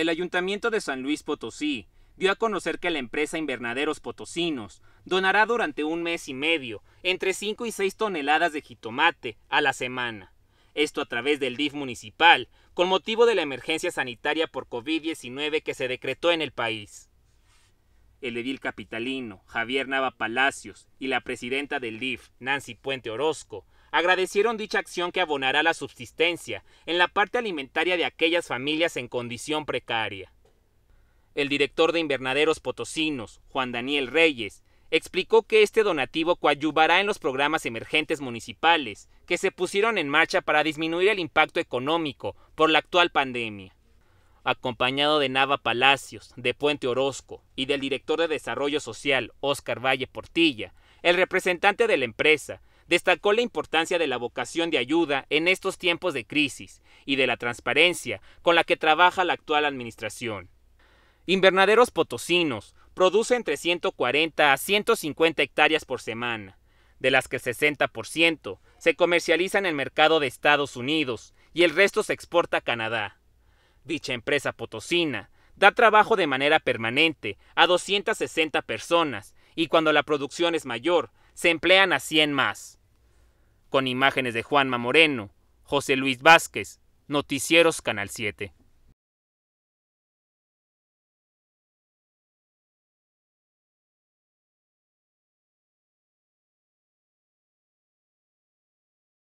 el Ayuntamiento de San Luis Potosí dio a conocer que la empresa Invernaderos Potosinos donará durante un mes y medio entre 5 y 6 toneladas de jitomate a la semana. Esto a través del DIF municipal, con motivo de la emergencia sanitaria por COVID-19 que se decretó en el país. El edil capitalino, Javier Nava Palacios, y la presidenta del DIF, Nancy Puente Orozco, agradecieron dicha acción que abonará la subsistencia en la parte alimentaria de aquellas familias en condición precaria. El director de Invernaderos Potosinos, Juan Daniel Reyes, explicó que este donativo coadyuvará en los programas emergentes municipales que se pusieron en marcha para disminuir el impacto económico por la actual pandemia. Acompañado de Nava Palacios, de Puente Orozco y del director de Desarrollo Social, Óscar Valle Portilla, el representante de la empresa destacó la importancia de la vocación de ayuda en estos tiempos de crisis y de la transparencia con la que trabaja la actual administración. Invernaderos potosinos produce entre 140 a 150 hectáreas por semana, de las que el 60% se comercializa en el mercado de Estados Unidos y el resto se exporta a Canadá. Dicha empresa potosina da trabajo de manera permanente a 260 personas y cuando la producción es mayor, se emplean a 100 más. Con imágenes de Juanma Moreno, José Luis Vázquez, Noticieros Canal 7.